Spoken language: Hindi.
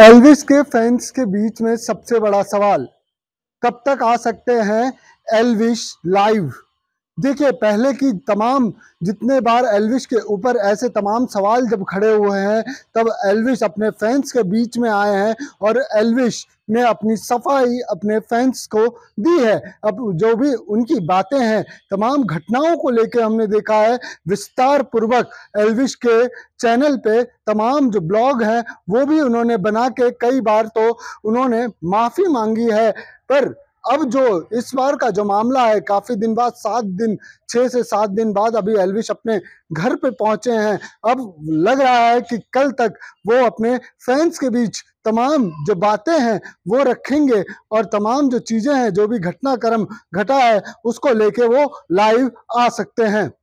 एल्विस के फैंस के बीच में सबसे बड़ा सवाल कब तक आ सकते हैं एल्विश लाइव देखिए पहले की तमाम जितने बार एलविश के ऊपर ऐसे तमाम सवाल जब खड़े हुए हैं तब एलविश अपने फैंस के बीच में आए हैं और एलविश ने अपनी सफाई अपने फैंस को दी है अब जो भी उनकी बातें हैं तमाम घटनाओं को लेकर हमने देखा है विस्तार पूर्वक एलविश के चैनल पे तमाम जो ब्लॉग हैं वो भी उन्होंने बना के कई बार तो उन्होंने माफ़ी मांगी है पर अब जो इस बार का जो मामला है काफ़ी दिन बाद सात दिन छः से सात दिन बाद अभी एलविश अपने घर पे पहुंचे हैं अब लग रहा है कि कल तक वो अपने फैंस के बीच तमाम जो बातें हैं वो रखेंगे और तमाम जो चीज़ें हैं जो भी घटनाक्रम घटा है उसको लेके वो लाइव आ सकते हैं